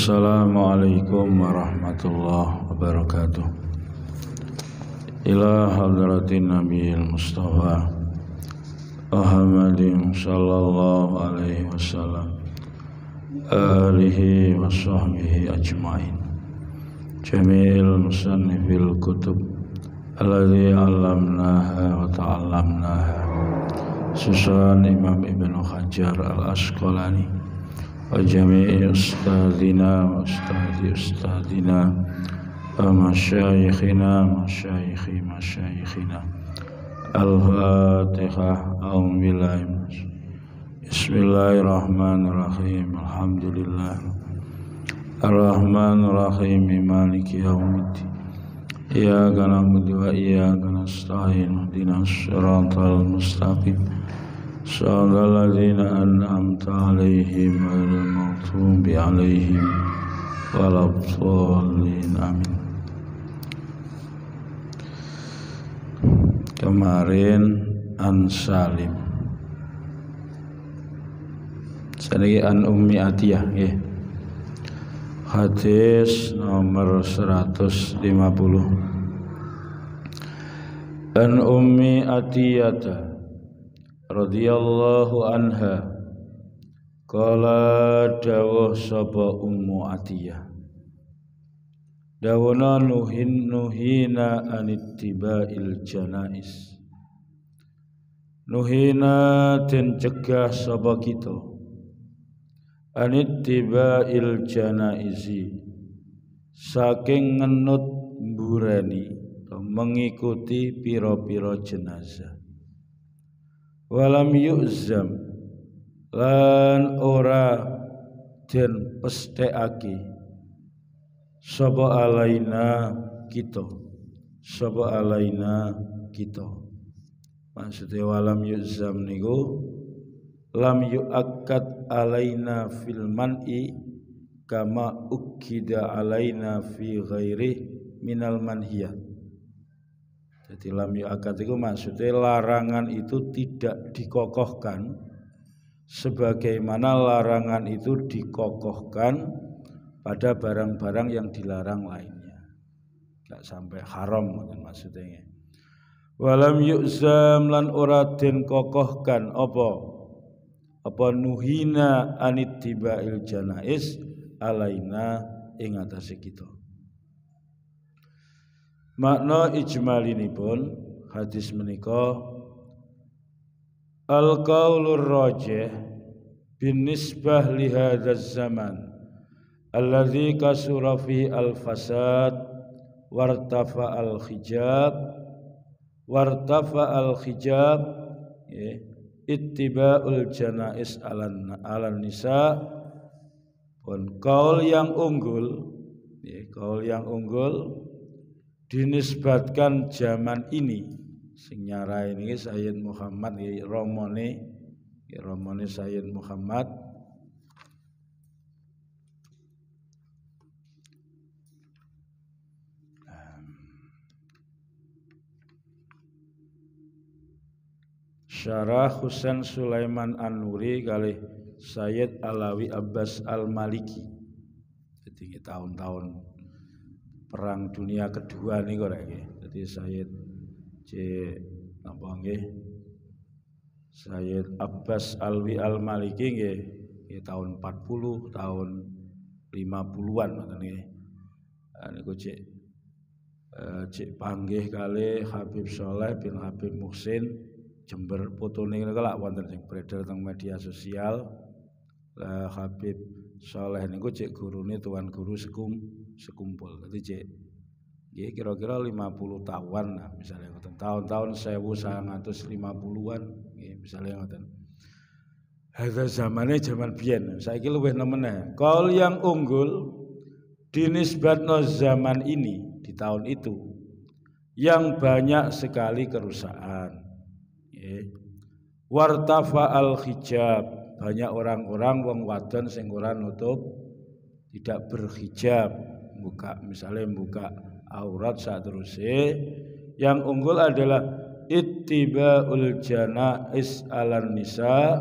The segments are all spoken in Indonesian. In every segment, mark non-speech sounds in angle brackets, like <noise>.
Assalamualaikum warahmatullahi wabarakatuh Ila hadratin Nabi Mustafa Muhammadin sallallahu alaihi wasallam Alihi wa sahbihi ajmain Jamil musannifil kutub Alladhi alamnaha wa ta'alamnaha Susan Imam Ibn Khajar al-Asqalani وجميع أستاذنا وأستاذ أستاذنا ومشايخنا مشايخ مشايخنا الفاتحة أو بالله بسم الله الرحمن الرحيم الحمد لله الرحمن الرحيم مالك يوم الدين إياك نعبد وإياك نستعين اهدنا الصراط المستقيم صراط الذين أنعمت عليهم غير المغضوب عليهم ولا الضالين آمين kemarin Ansalim An Ummi Atiyah nggih. Ya. Hadis nomor 150 An Ummi Atiyah radhiyallahu anha Kala dawuh sapa Ummu Atiyah Dawana nuhin nuhina anittibail janais Nuhina ten cegah sapa kita anittibail janaisi saking ngenut burani, mengikuti piro-piro jenazah walam yu'zam lan ora den pesteaki sapa alaina kita sapa alaina kita maksudnya walam yuzam niku lam yuakkad alaina fil man'i kama ukida alaina fi ghairi minal manhiyah jadi lam yu'akad itu maksudnya larangan itu tidak dikokohkan sebagaimana larangan itu dikokohkan pada barang-barang yang dilarang lainnya. Gak sampai haram maksudnya. Walam yu'zam lan ora den kokohkan apa apa nuhina anit tibail janais alaina ing atase kita. Makna ijmalinipun hadis menika al qaulur rajih binisbah li hadzal zaman alladzi kasura fi al fasad wartafa al hijab wartafa al hijab ya, ittiba'ul janais alan alan nisa pun kaul yang unggul ya, kaul yang unggul dinisbatkan zaman ini sing ini Sayyid Muhammad ini romone ini romone Sayyid Muhammad nah. Syarah Husain Sulaiman An-Nuri kali Sayyid Alawi Abbas Al-Maliki. tahun-tahun perang dunia kedua nih kok lagi. Jadi Sayyid C apa nggih? Sayyid Abbas Alwi Al Maliki nggih, tahun 40, tahun 50-an ngoten nggih. niku cek e, cek panggih kali Habib Soleh bin Habib Muhsin Jember fotone niku lak wonten sing beredar teng media sosial. Lah Habib Soleh niku cek nih, tuan guru Sekum sekumpul itu je, ya kira-kira 50 tahun lah misalnya ngoten tahun-tahun 1950-an ya misalnya ngoten Hadza zamannya zaman biyen saiki luwih nemeneh Kalau yang unggul dinisbatno zaman ini di tahun itu yang banyak sekali kerusakan ya wartafa al hijab banyak orang-orang wong wadon sing ora nutup tidak berhijab buka misalnya buka aurat saat terusnya yang unggul adalah jana janais alan nisa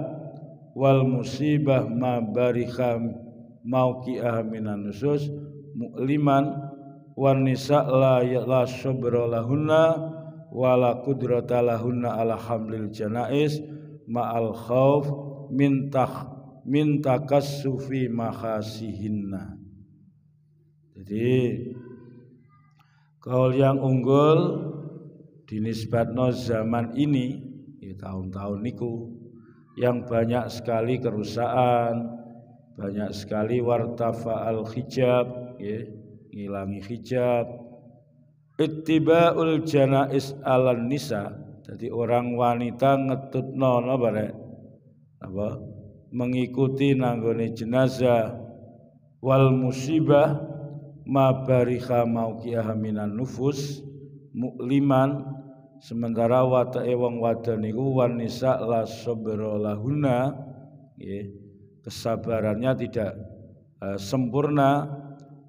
wal musibah ma barikha mauki minan nusus mu'liman wan nisa la ya-, la sabra lahunna wala qudrata lahunna ala hamlil janais ma'al khauf mintakas sufi sufi takassufi jadi kalau yang unggul dinisbatno zaman ini di ya tahun-tahun niku yang banyak sekali kerusakan, banyak sekali wartafa al hijab ya, ngilangi hijab ittibaul janais ala nisa jadi orang wanita ngetutno napa rek apa mengikuti nanggone jenazah wal musibah ma bariha mauqiaha minan nufus mukliman sementara wata ewang wada niku wan nisa la sobero lahuna kesabarannya tidak uh, sempurna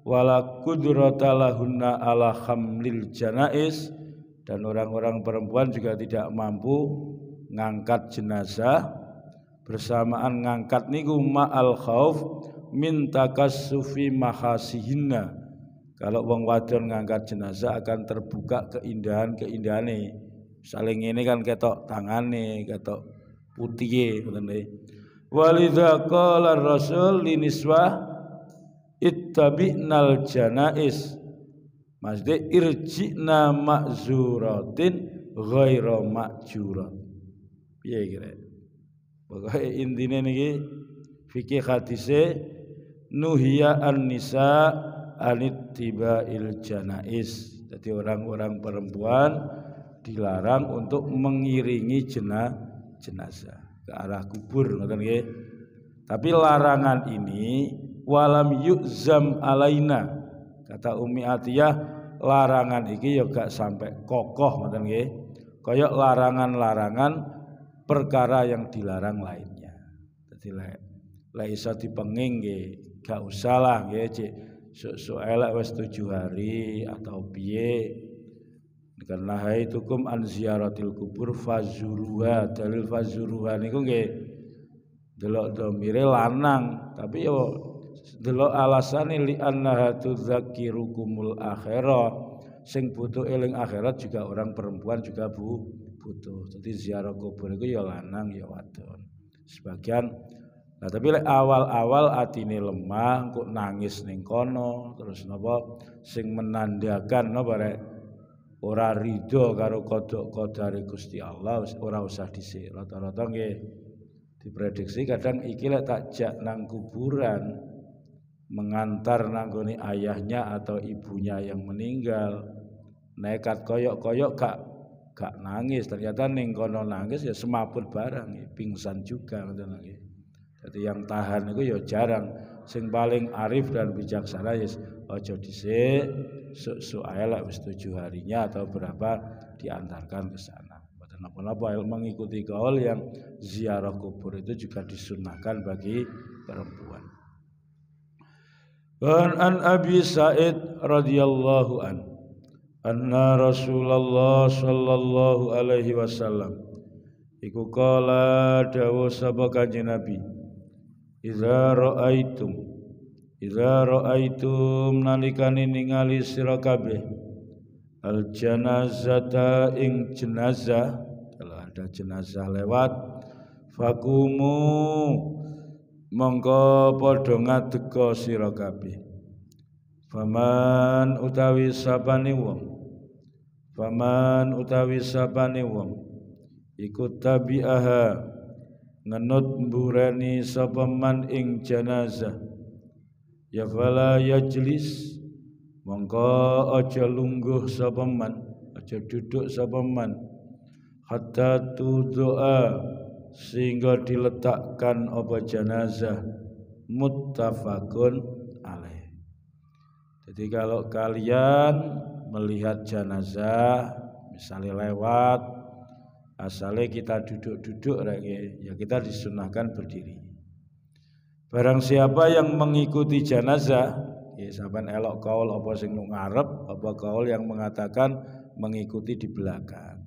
wala qudrata lahuna ala hamlil janais dan orang-orang perempuan juga tidak mampu ngangkat jenazah bersamaan ngangkat niku ma'al khauf min takassufi mahasihinna kalau wong wadon ngangkat jenazah akan terbuka keindahan-keindahan nih. Saling ini kan ketok tangan nih, ketok putih ngoten nggih. Walidza qala Rasul liniswah ittabi'nal janais. Maksudnya irji'na makzuratin ghaira ma'jurat. Iya kira? Pokoke intinya nih? fikih hadise nuhiya an-nisa' anittibail janais. Jadi orang-orang perempuan dilarang untuk mengiringi jenaz jenazah ke arah kubur ngoten nggih. Tapi larangan ini walam yuzam alaina. Kata Umi Atiyah larangan iki ya gak sampai kokoh ngoten nggih. Kaya larangan-larangan perkara yang dilarang lainnya. Jadi laisa dipenging nggih, gak usah lah nggih, Susu elek wis tujuh hari atau piye Karena hai tukum an ziaratil kubur fazuruha dalil fazuruha niku nggih delok domire lanang tapi yo delok alasane li annaha tudzakirukumul akhirah sing butuh eling akhirat juga orang perempuan juga bu butuh jadi ziarah kubur itu ya lanang ya wadon sebagian Nah, tapi lek awal-awal atine lemah, kok nangis ning kono, terus napa sing menandakan napa rek ora ridho karo kodok kodare Gusti Allah ora usah dhisik. Rata-rata nggih diprediksi kadang iki lek takjak nang kuburan mengantar nanggoni ayahnya atau ibunya yang meninggal nekat koyok-koyok gak gak nangis ternyata ning kono nangis ya semaput barang pingsan juga ngoten nggih jadi yang tahan itu ya jarang. Sing paling arif dan bijaksana ya ojo dhisik, su-su lah wis tujuh harinya atau berapa diantarkan ke sana. apa napa-napa mengikuti kaul yang ziarah kubur itu juga disunahkan bagi perempuan. Wan an Abi Sa'id radhiyallahu an anna Rasulullah sallallahu alaihi wasallam iku kala dawuh sapa Kanjeng Nabi Iza ra'aitum Iza ra'aitum nalikani ningali ngali kabeh al janazata ing jenazah kalau ada jenazah lewat fakumu mongko padha ngadeka sirakabe faman utawi sabani wong faman utawi sabani wong tabi tabi'aha ngenut burani sapa man ing jenazah ya fala yajlis mongko aja lungguh sapa man aja duduk sapa man hatta doa sehingga diletakkan apa jenazah muttafaqun alaih jadi kalau kalian melihat jenazah misalnya lewat asalnya kita duduk-duduk ya kita disunahkan berdiri barang siapa yang mengikuti janazah ya sampean elok kaul apa sing ngarep apa kaul yang mengatakan mengikuti di belakang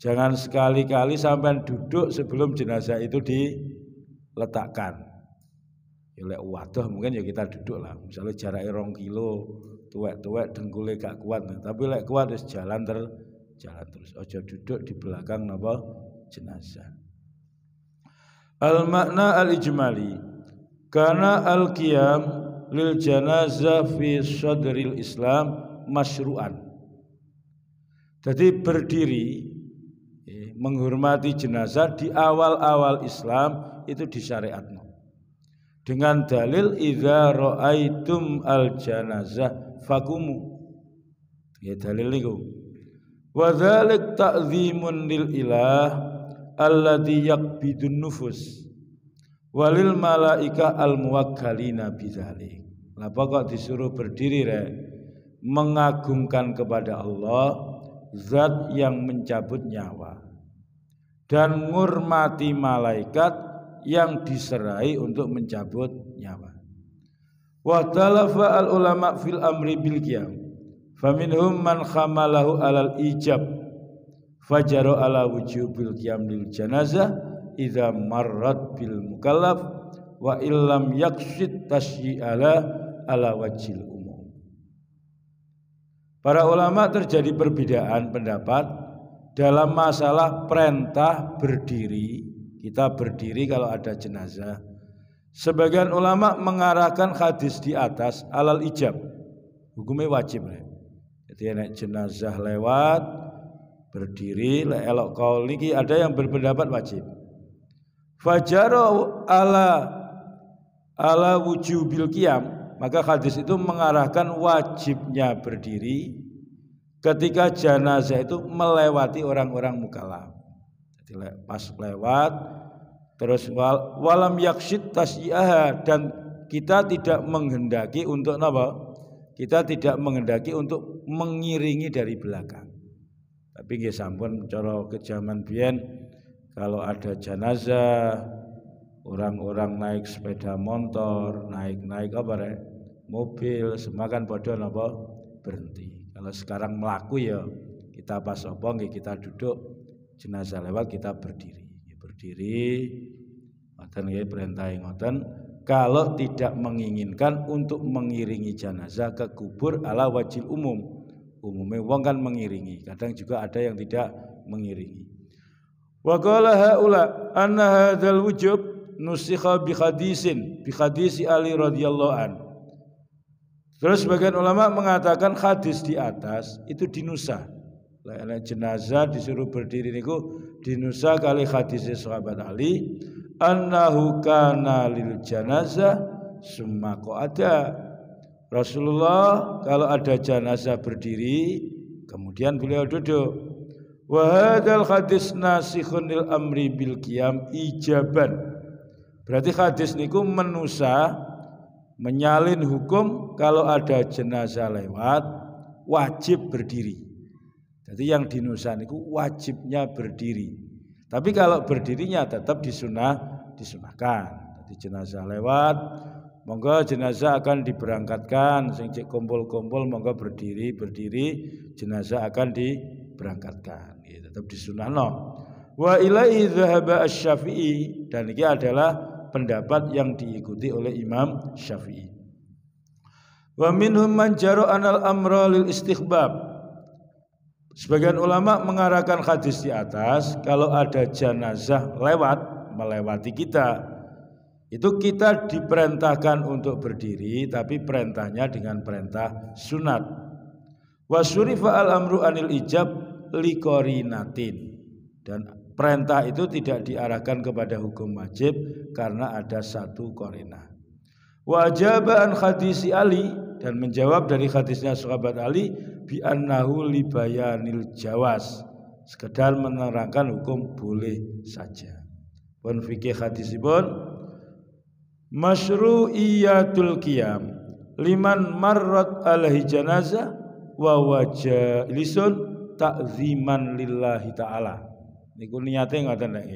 jangan sekali-kali sampean duduk sebelum jenazah itu diletakkan ya lek wadah mungkin ya kita duduk lah misalnya jaraknya rong kilo tuwek-tuwek dengkule gak kuat nah, tapi lek kuat harus jalan terus jalan terus ojo duduk di belakang napa jenazah al makna al ijmali karena al qiyam lil janazah fi sadril islam masyru'an jadi berdiri eh, menghormati jenazah di awal-awal Islam itu di disyariatkan dengan dalil idza raaitum al janazah fakumu ya dalil niku wa dzalik ta'zimun lil ilah alladhi yakbidun nufus walil malaika al muwakkalina bidzalik lah pokok disuruh berdiri re mengagungkan kepada Allah zat yang mencabut nyawa dan ngurmati malaikat yang diserai untuk mencabut nyawa wa talafa al ulama fil amri bil qiyam Faminhum man khamalahu alal ijab fajaru ala wujubil qiyam lil janazah idza marrat bil mukallaf wa illam yakshid tasyi'ala ala wajil umum. Para ulama terjadi perbedaan pendapat dalam masalah perintah berdiri. Kita berdiri kalau ada jenazah. Sebagian ulama mengarahkan hadis di atas alal ijab. Hukumnya wajib. Ya. Jadi naik jenazah lewat berdiri le elok kau niki ada yang berpendapat wajib. Fajaro ala ala wujubil kiam maka hadis itu mengarahkan wajibnya berdiri ketika jenazah itu melewati orang-orang mukalam. Jadi pas lewat terus wal, walam yaksid tasyiah dan kita tidak menghendaki untuk nabaw kita tidak mengendaki untuk mengiringi dari belakang. Tapi nggih sampun cara kejaman biyen kalau ada jenazah orang-orang naik sepeda motor, naik-naik apa ya? mobil, semakan bodoh apa berhenti. Kalau sekarang melaku ya kita pas apa nggih kita duduk jenazah lewat kita berdiri. Berdiri ngoten nggih perintah ngoten kalau tidak menginginkan untuk mengiringi jenazah ke kubur ala wajib umum. Umumnya wong kan mengiringi, kadang juga ada yang tidak mengiringi. Wa qala haula anna hadzal wujub nusikha bi hadisin bi hadisi Ali radhiyallahu an. Terus sebagian ulama mengatakan hadis di atas itu dinusa. Lah jenazah disuruh berdiri niku dinusa kali hadis sahabat Ali annahu kana lil janazah summa ada Rasulullah kalau ada janazah berdiri kemudian beliau duduk wa hadzal hadis nasikhunil amri bil qiyam ijaban berarti hadis niku menusa menyalin hukum kalau ada jenazah lewat wajib berdiri jadi yang dinusa niku wajibnya berdiri tapi kalau berdirinya tetap disunah, disunahkan. Jadi jenazah lewat, monggo jenazah akan diberangkatkan, sing kumpul-kumpul monggo berdiri, berdiri, jenazah akan diberangkatkan. Ya, tetap no. Wa ilaihi zahaba syafii dan ini adalah pendapat yang diikuti oleh Imam Syafi'i. Wa minhum man jaro anal amra lil istikhbab Sebagian ulama mengarahkan hadis di atas, kalau ada jenazah lewat melewati kita, itu kita diperintahkan untuk berdiri, tapi perintahnya dengan perintah sunat. Wasurifa al amru anil ijab likorinatin dan perintah itu tidak diarahkan kepada hukum wajib karena ada satu korina. Wajabaan hadisi Ali dan menjawab dari hadisnya sahabat Ali bi annahu libayanil jawas sekedar menerangkan hukum boleh saja pun fikih hadisipun masyru'iyatul qiyam liman marrat alaihi janazah wa wajah lisun takziman lillahi taala niku niate ngoten nek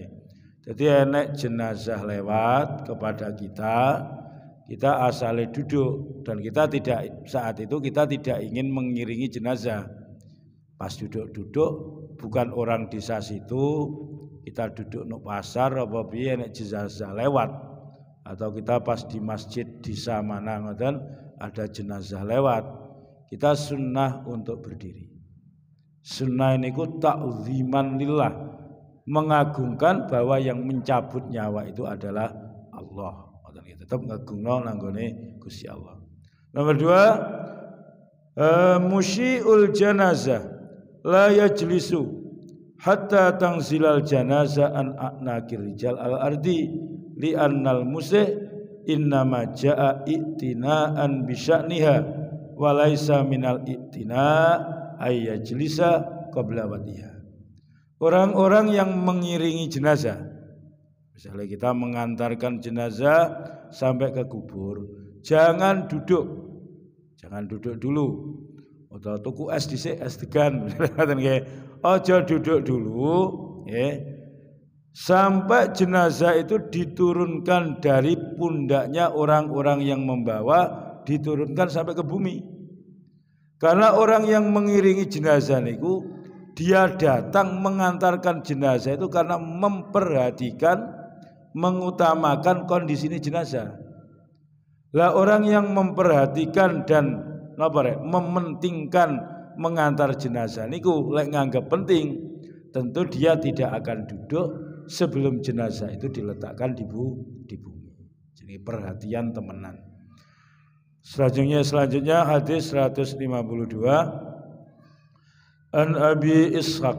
jadi enek jenazah lewat kepada kita kita asale duduk dan kita tidak saat itu kita tidak ingin mengiringi jenazah. Pas duduk-duduk bukan orang desa situ, kita duduk nuk pasar apa piye nek jenazah lewat atau kita pas di masjid desa mana dan ada jenazah lewat. Kita sunnah untuk berdiri. Sunnah ini ku ta'ziman lillah. Mengagungkan bahwa yang mencabut nyawa itu adalah Allah tetap ngagungno nanggone Gusti Allah. Nomor dua, uh, eh, musyiul janazah la yajlisu hatta tangzilal janazah an aknakir rijal al ardi li annal musih innama jaa ittinaan bi walaisa wa laisa minal ittina ay yajlisa qabla wadiha. Orang-orang yang mengiringi jenazah Misalnya kita mengantarkan jenazah sampai ke kubur, jangan duduk. Jangan duduk dulu. Atau tuku es sini, es degan. <laughs> Ojo duduk dulu, ya. Sampai jenazah itu diturunkan dari pundaknya orang-orang yang membawa diturunkan sampai ke bumi. Karena orang yang mengiringi jenazah itu dia datang mengantarkan jenazah itu karena memperhatikan mengutamakan kondisi ini jenazah. Lah orang yang memperhatikan dan apa ya mementingkan mengantar jenazah niku lek nganggap penting, tentu dia tidak akan duduk sebelum jenazah itu diletakkan di bu, di bumi. Jadi perhatian temenan. Selanjutnya selanjutnya hadis 152 An Abi Ishaq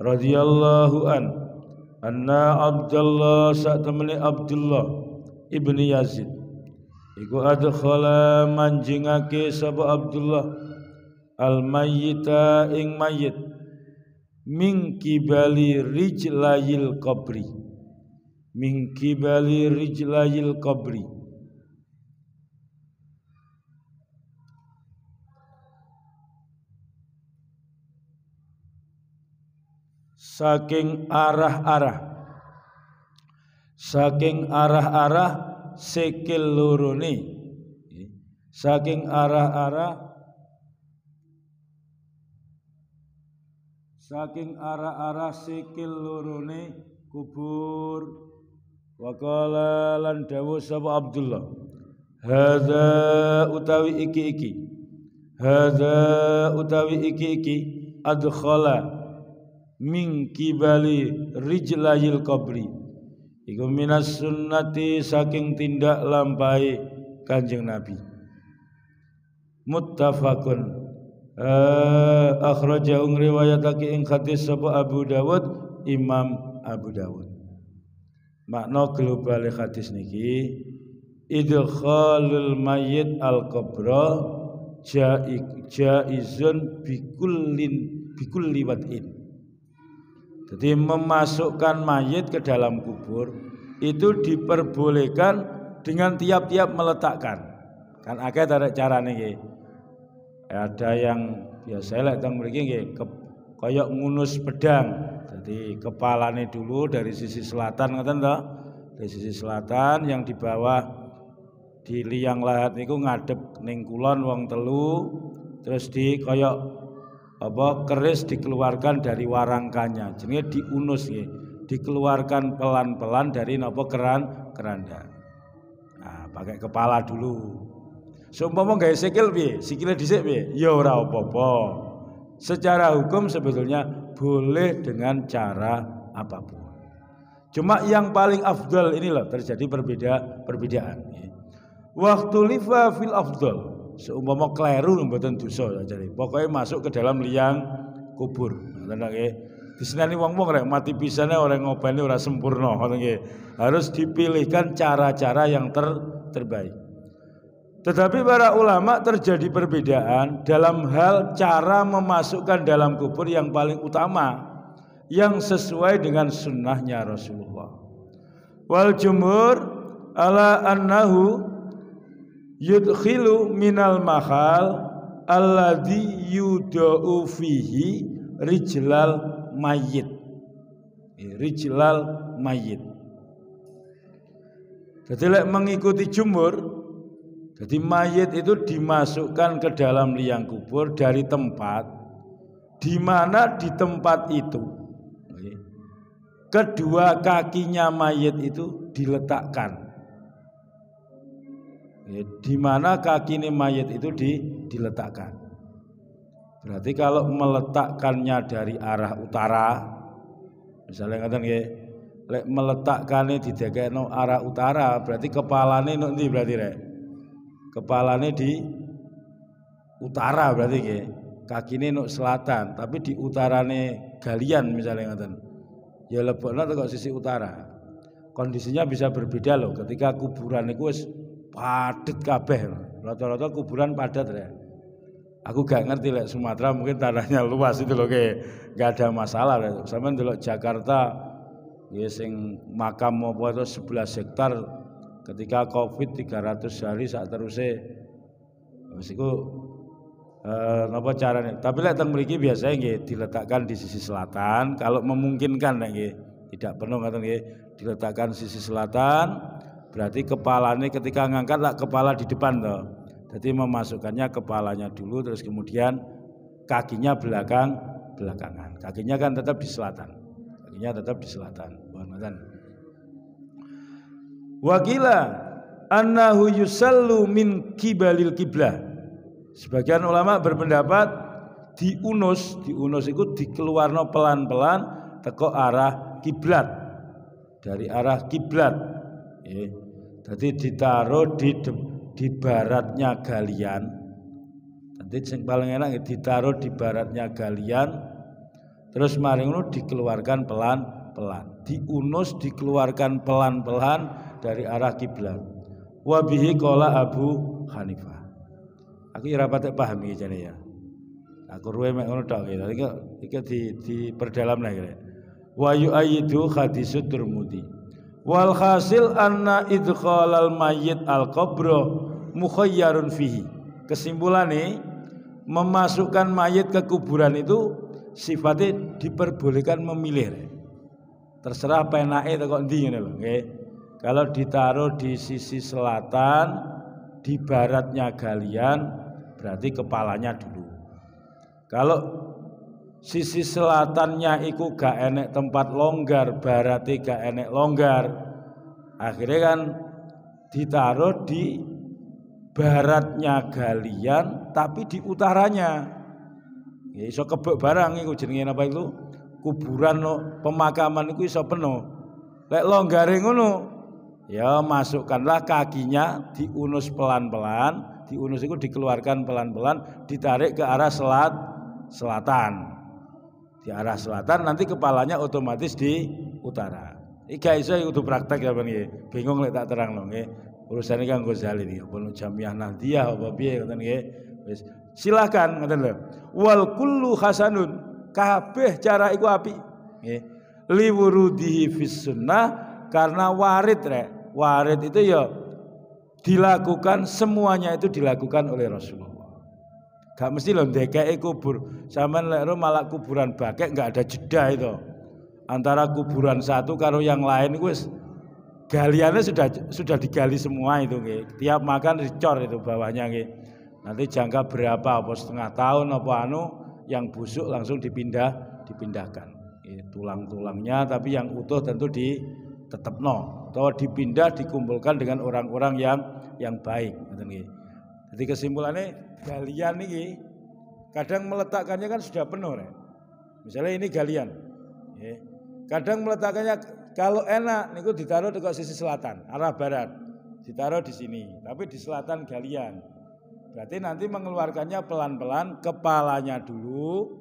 radhiyallahu an anna Abdullah sak temene Abdullah ibni Yazid iku adkhala manjingake sapa Abdullah al mayyita ing mayit min kibali rijlayil qabri min kibali rijlayil qabri saking arah-arah saking arah-arah sikil luruni saking arah-arah saking arah-arah sikil luruni kubur waqala lan dawu sapa Abdullah hadza utawi iki-iki hadza utawi iki-iki adkhala mingkibali rijlayil qabri iku minas sunnati saking tindak lampai kanjeng nabi muttafaqun uh, eh, akhraja ung riwayatake ing hadis sapa Abu Dawud Imam Abu Dawud makna global hadis niki idkhalul mayyit al qabra jaik jaizun bikullin bikulli wad'in jadi memasukkan mayit ke dalam kubur itu diperbolehkan dengan tiap-tiap meletakkan. Kan akhirnya ada cara nih, Ada yang biasanya lek teng mriki nggih koyok ngunus pedang. Jadi kepalanya dulu dari sisi selatan ngoten toh. Dari sisi selatan yang di bawah di liang lahat niku ngadep ning kulon wong telu terus di koyok apa keris dikeluarkan dari warangkanya jenenge diunus nggih dikeluarkan pelan-pelan dari napa keran keranda nah pakai kepala dulu seumpama gawe sikil piye sikile dhisik piye ya ora apa-apa secara hukum sebetulnya boleh dengan cara apapun cuma yang paling afdal inilah terjadi perbeda perbedaan waktu lifa fil afdal seumpama kleru mboten dosa jare. Pokoknya masuk ke dalam liang kubur. Ngoten nggih. Disenani wong-wong rek mati pisane oleh ngobani orang sempurna ngoten nggih. Harus dipilihkan cara-cara yang ter terbaik. Tetapi para ulama terjadi perbedaan dalam hal cara memasukkan dalam kubur yang paling utama yang sesuai dengan sunnahnya Rasulullah. Wal jumur ala annahu yudkhilu minal mahal alladhi yudau fihi rijlal mayit. rijlal mayit. jadi like, mengikuti jumur, jadi mayit itu dimasukkan ke dalam liang kubur dari tempat di mana di tempat itu kedua kakinya mayit itu diletakkan ya, di mana kaki mayit itu di, diletakkan. Berarti kalau meletakkannya dari arah utara, misalnya ngatain ya, lek meletakkannya di no arah utara, berarti kepalanya nanti berarti rek. kepalanya di utara berarti ya. Kaki ini nuk selatan, tapi di utarane galian misalnya ngatain. Ya lebokno kok sisi utara. Kondisinya bisa berbeda loh ketika kuburan itu padat kabeh. Rata-rata kuburan padat ya. Aku gak ngerti lek Sumatera mungkin tanahnya luas itu loh kayak gak ada masalah. Lek. Sama dulu Jakarta ya sing makam mau itu 11 hektar ketika Covid 300 hari saat terusnya wis apa eh caranya? Tapi lek yang memiliki biasanya gak, diletakkan di sisi selatan kalau memungkinkan nek Tidak penuh katanya nggih, diletakkan sisi selatan Berarti kepala ini ketika ngangkat lah kepala di depan loh, Jadi memasukkannya kepalanya dulu terus kemudian kakinya belakang belakangan. Kakinya kan tetap di selatan. Kakinya tetap di selatan. Bukan Wakila annahu yusallu min kibalil kiblah. Sebagian ulama berpendapat diunus, diunus itu dikeluarno pelan-pelan teko arah kiblat. Dari arah kiblat Tadi jadi ditaruh di di baratnya galian. Tadi yang paling enak ya, ditaruh di baratnya galian. Terus maring lu dikeluarkan pelan-pelan. Diunus dikeluarkan pelan-pelan dari arah kiblat. Wabihi kola Abu Hanifah. Aku ya ora patek paham ini jane ya. Aku ruwe mek ngono tok iki. Iki di diperdalam lagi. Wa yu'ayidu hadisut Tirmidzi wal hasil anna idkhalal mayyit al qabro mukhayyarun fihi nih, memasukkan mayit ke kuburan itu sifatnya diperbolehkan memilih terserah penake tekok ndi ngene lho nggih kalau ditaruh di sisi selatan di baratnya galian berarti kepalanya dulu kalau sisi selatannya iku gak enek tempat longgar baratnya gak enek longgar akhirnya kan ditaruh di baratnya galian tapi di utaranya ya iso kebek barang iku jenenge apa itu kuburan no, pemakaman iku iso penuh lek longgare ngono ya masukkanlah kakinya diunus pelan-pelan diunus itu dikeluarkan pelan-pelan ditarik ke arah selat selatan di arah selatan nanti kepalanya otomatis di utara. Iki iso itu praktek ya bang, Bingung lek tak Urusan ini kan gue Ghazali ini. apa jamiah nadiah apa biaya kata nggih. Wis silakan ngoten lho. Wal kullu hasanun. Kabeh cara iku api. nggih. Liwurudihi fis sunnah karena warid rek. Warid itu ya dilakukan semuanya itu dilakukan oleh Rasulullah. Gak mesti loh DKI kubur. sama lek malah kuburan bakek nggak ada jeda itu. Antara kuburan satu karo yang lain gue galiannya sudah sudah digali semua itu nggih. Tiap makan dicor itu bawahnya nggih. Nanti jangka berapa apa setengah tahun apa anu yang busuk langsung dipindah dipindahkan. Tulang-tulangnya tapi yang utuh tentu di no atau dipindah dikumpulkan dengan orang-orang yang yang baik. Jadi kesimpulannya galian ini kadang meletakkannya kan sudah penuh ya. Misalnya ini galian. Ya. Kadang meletakkannya kalau enak niku ditaruh di sisi selatan, arah barat. Ditaruh di sini, tapi di selatan galian. Berarti nanti mengeluarkannya pelan-pelan kepalanya dulu,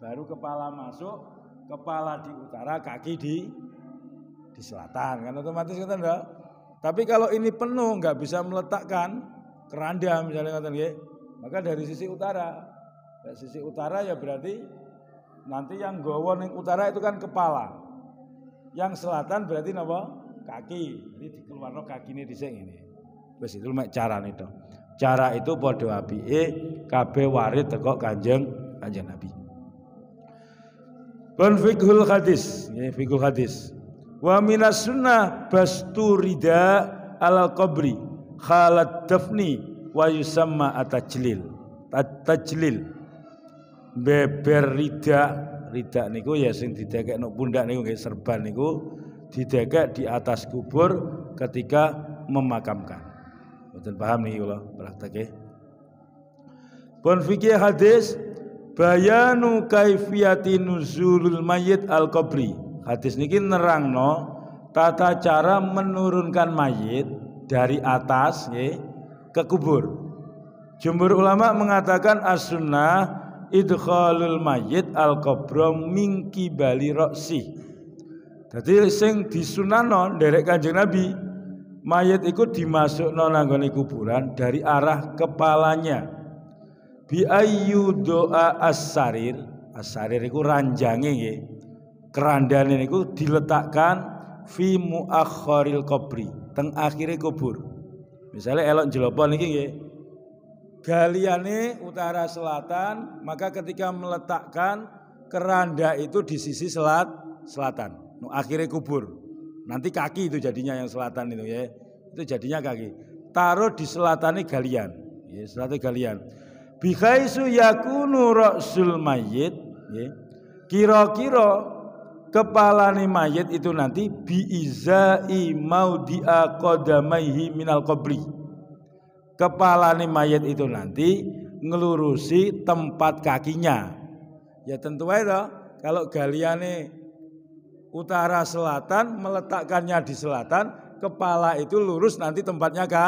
baru kepala masuk, kepala di utara, kaki di di selatan kan otomatis kan enggak. Tapi kalau ini penuh nggak bisa meletakkan keranda misalnya kata maka dari sisi utara. Dari sisi utara ya berarti nanti yang gowon yang utara itu kan kepala. Yang selatan berarti apa? Kaki. Jadi ini di dhisik ini Besi itu cara nih toh, Cara itu api e kb warit, tegok Kanjeng Kanjeng Nabi. Konfigul hadis, ini fikhul hadis. Wa minas sunnah basturida ala qabri khalat dafni wa yusamma atajlil atajlil beber rida rida niku ya sing didekek nuk pundak niku nggih serban niku didekek di atas kubur ketika memakamkan betul paham niki kula praktekke Pun fikih hadis bayanu kaifiyati nuzulul mayyit al qabri hadis niki nerangno tata cara menurunkan mayit dari atas nggih ke kubur. Jumhur ulama mengatakan as-sunnah idkhalul mayit al qabra min kibali roksi. Jadi sing disunano derek Kanjeng Nabi, mayit ikut dimasuk nanggone kuburan dari arah kepalanya. Bi ayyu doa as-sarir, as-sarir iku ranjange nggih. Kerandane niku diletakkan fi muakhiril qabri, teng akhire kubur. Misalnya elok jelopon ini ya. Galiane utara selatan, maka ketika meletakkan keranda itu di sisi selat selatan. No, akhirnya kubur. Nanti kaki itu jadinya yang selatan itu ya. Itu jadinya kaki. Taruh di selatannya galian. Ya, selatan galian. Bihai yakunu roksul mayyit ya. kiro. kira kepala mayat itu nanti biizai maudia min minal kubri. Kepala mayat itu nanti ngelurusi tempat kakinya. Ya tentu aja kalau galiane utara selatan meletakkannya di selatan, kepala itu lurus nanti tempatnya ke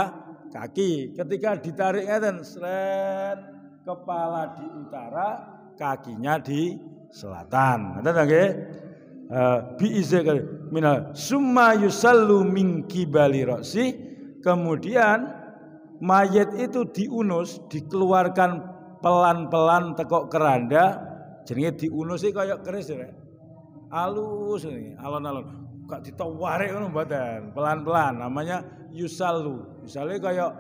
kaki. Ketika ditariknya dan seret kepala di utara, kakinya di selatan. Ada ke. Eh, biize mina summa yusallu min kibali rosi kemudian mayat itu diunus dikeluarkan pelan-pelan tekok keranda jenenge diunus sih kayak keris ya alus ini alon-alon gak ditawarik ngono mboten, pelan-pelan namanya yusalu. Misalnya kayak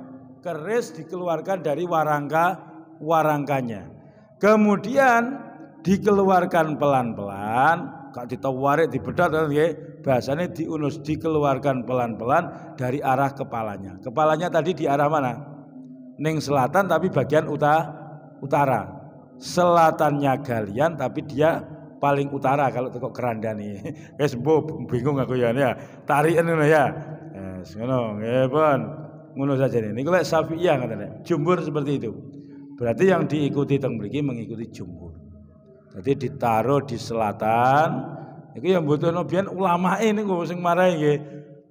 keris dikeluarkan dari warangka warangkanya. Kemudian dikeluarkan pelan-pelan gak ditawarik bedah dan ya, bahasanya diunus dikeluarkan pelan-pelan dari arah kepalanya kepalanya tadi di arah mana ning selatan tapi bagian utara utara selatannya galian tapi dia paling utara kalau tekok keranda nih <laughs> wis bingung aku ya ya tarikan ini ya yes, ngono nggih ngono saja nih niku lek Syafi'iyah katanya Jumbur seperti itu berarti yang diikuti yang mengikuti jumbur. Jadi ditaruh di selatan. Iki yang butuh nobian ulama ini gue sing marah ini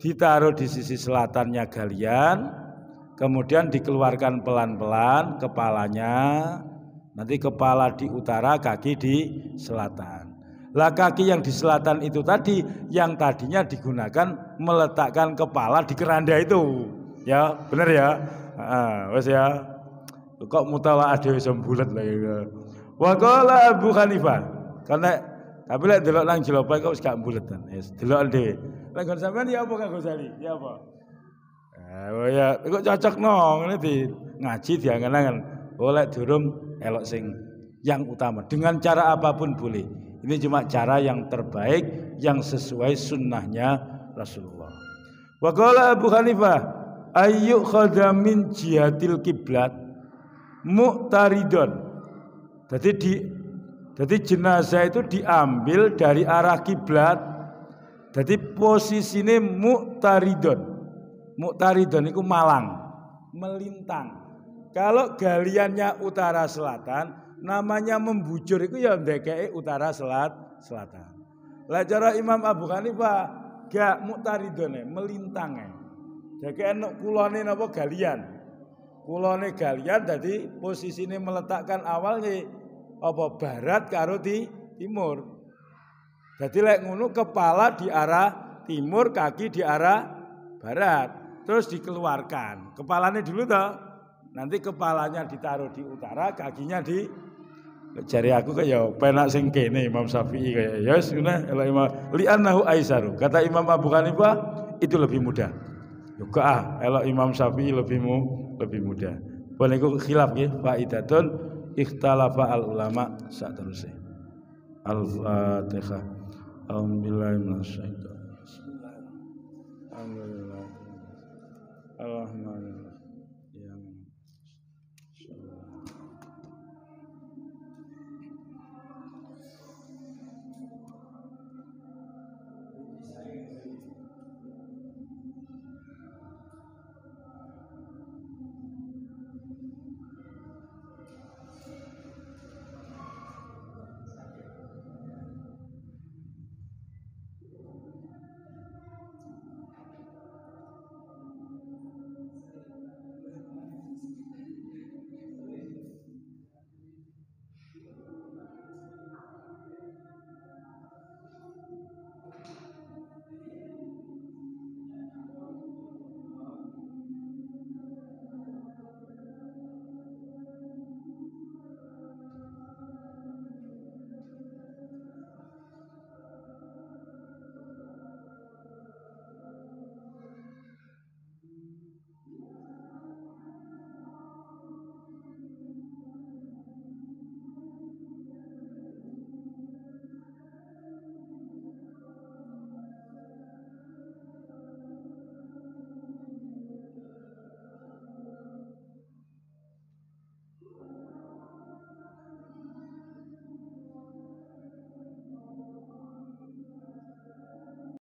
Ditaruh di sisi selatannya galian, kemudian dikeluarkan pelan-pelan kepalanya. Nanti kepala di utara, kaki di selatan. Lah kaki yang di selatan itu tadi yang tadinya digunakan meletakkan kepala di keranda itu. Ya, benar ya? Heeh, uh, kok ya. Kok yang bulat lah ya Wakola Abu Hanifah. Karena tapi lek delok nang jelopai kok wis gak mbuletan. Wis delok dhewe. Lek kon sampean ya apa Kang sari? Ya apa? Eh oh ya kok cocok nong ngene di ngaji diangan-angan. Oleh oh, durung elok sing yang utama dengan cara apapun boleh. Ini cuma cara yang terbaik yang sesuai sunnahnya Rasulullah. Wakola Abu Hanifah ayyuk khadha jihadil kiblat mu'taridon jadi di jadi jenazah itu diambil dari arah kiblat. Jadi posisinya muktaridon. Muktaridon itu malang, melintang. Kalau galiannya utara selatan, namanya membujur itu ya DKI utara selat selatan. Lah cara Imam Abu Hanifah gak muktaridone melintang. Jadi e. enak ini apa galian kulone galian posisi ini meletakkan awalnya apa barat karo di timur. Jadi lek ngunu kepala di arah timur, kaki di arah barat. Terus dikeluarkan. Kepalanya dulu toh. Nanti kepalanya ditaruh di utara, kakinya di jari aku ya penak sing kene Imam Syafi'i kaya ya sudah Imam li'annahu aisaru. Kata Imam Abu Hanifah itu lebih mudah juga ah elok Imam Syafi'i lebih mu, lebih muda ku khilaf Pak faidatun ikhtalafa al ulama saterusé al fatihah alhamdulillah minasyaitonir rajim alhamdulillah alhamdulillah